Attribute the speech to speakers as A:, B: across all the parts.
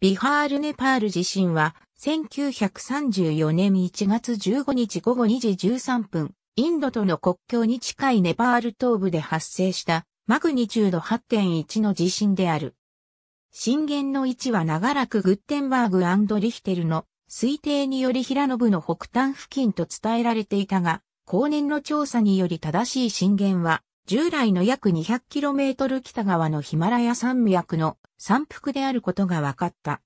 A: ビハールネパール地震は、1934年1月15日午後2時13分、インドとの国境に近いネパール東部で発生したマグニチュード8.1の地震である。震源の位置は長らくグッテンバーグリヒテルの推定により平信の北端付近と伝えられていたが、後年の調査により正しい震源は、従来の約 200km 北側のヒマラヤ山脈の山腹であることが分かった。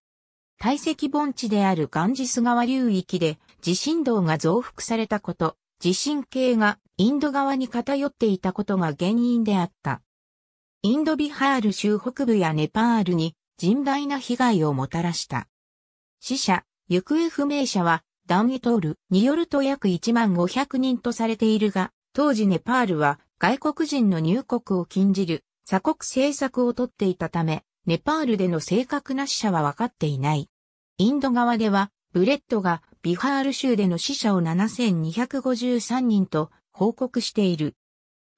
A: 堆積盆地であるガンジス川流域で地震動が増幅されたこと、地震計がインド側に偏っていたことが原因であった。インドビハール州北部やネパールに甚大な被害をもたらした。死者、行方不明者はダンイトールによると約1万500人とされているが、当時ネパールは外国人の入国を禁じる鎖国政策をとっていたため、ネパールでの正確な死者は分かっていない。インド側では、ブレットがビハール州での死者を7253人と報告している。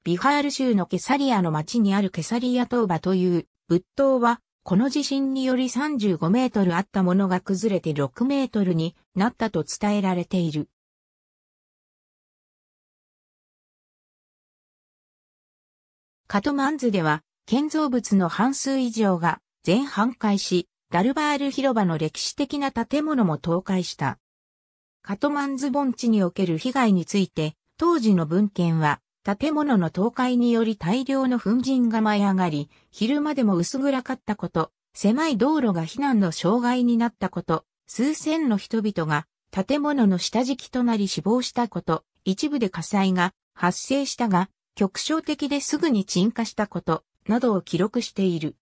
A: ビハール州のケサリアの町にあるケサリア塔場という仏塔は、この地震により35メートルあったものが崩れて6メートルになったと伝えられている。カトマンズでは建造物の半数以上が全半壊し、ダルバール広場の歴史的な建物も倒壊した。カトマンズ盆地における被害について、当時の文献は、建物の倒壊により大量の粉塵が舞い上がり、昼間でも薄暗かったこと、狭い道路が避難の障害になったこと、数千の人々が建物の下敷きとなり死亡したこと、一部で火災が発生したが、局所的ですぐに鎮火したこと、などを記録している。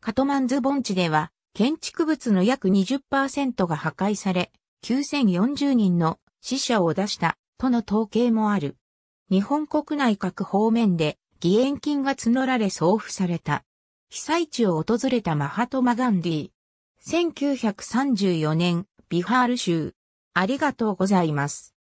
A: カトマンズ盆地では、建築物の約20%が破壊され、9040人の死者を出したとの統計もある。日本国内各方面で義援金が募られ送付された。被災地を訪れたマハトマガンディ。1934年、ビハール州。ありがとうございます。